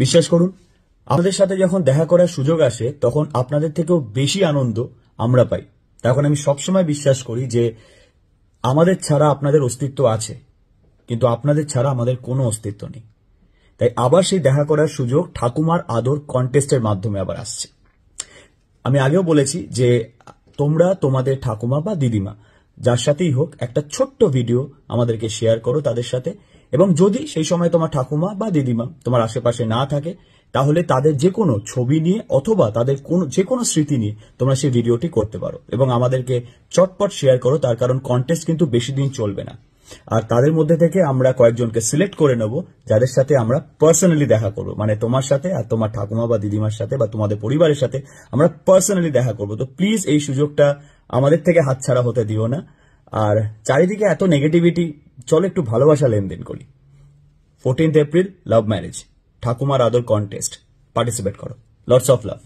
বিশ্বাস করুন আমাদের সাথে যখন দেখা করার সুযোগ আসে তখন আপনাদের থেকেও বেশি আনন্দ আমরা পাই তখন আমি সবসময় বিশ্বাস করি যে আমাদের ছাড়া আপনাদের অস্তিত্ব আছে কিন্তু আপনাদের ছাড়া আমাদের কোনো অস্তিত্ব নেই তাই আবার সেই দেখা করার সুযোগ ঠাকুমার আদর কন্টেস্টের মাধ্যমে আবার আসছে আমি আগেও বলেছি যে তোমরা তোমাদের ঠাকুমা বা দিদিমা যার সাথেই হোক একটা ছোট্ট ভিডিও আমাদেরকে শেয়ার করো তাদের সাথে এবং যদি সেই সময় তোমার ঠাকুমা বা দিদিমা তোমার আশেপাশে না থাকে তাহলে তাদের যে কোনো ছবি নিয়ে অথবা তাদের কোনো যে কোনো স্মৃতি নিয়ে তোমরা সেই ভিডিওটি করতে পারো এবং আমাদেরকে চটপট শেয়ার করো তার কারণ কন্টেস্ট কিন্তু বেশি দিন চলবে না আর তাদের মধ্যে থেকে আমরা কয়েকজনকে সিলেক্ট করে নেব যাদের সাথে আমরা পার্সোনালি দেখা করবো মানে তোমার সাথে আর তোমার ঠাকুমা বা দিদিমার সাথে বা তোমাদের পরিবারের সাথে আমরা পার্সোনালি দেখা করবো তো প্লিজ এই সুযোগটা আমাদের থেকে হাতছাড়া হতে দিও না আর চারিদিকে এত নেগেটিভিটি চলো একটু ভালোবাসা লেনদেন করি ফোরটিন্থ এপ্রিল লাভ ম্যারেজ ঠাকুমার আদর কন্টেস্ট পার্টিসিপেট করো লর্ডস অফ লাভ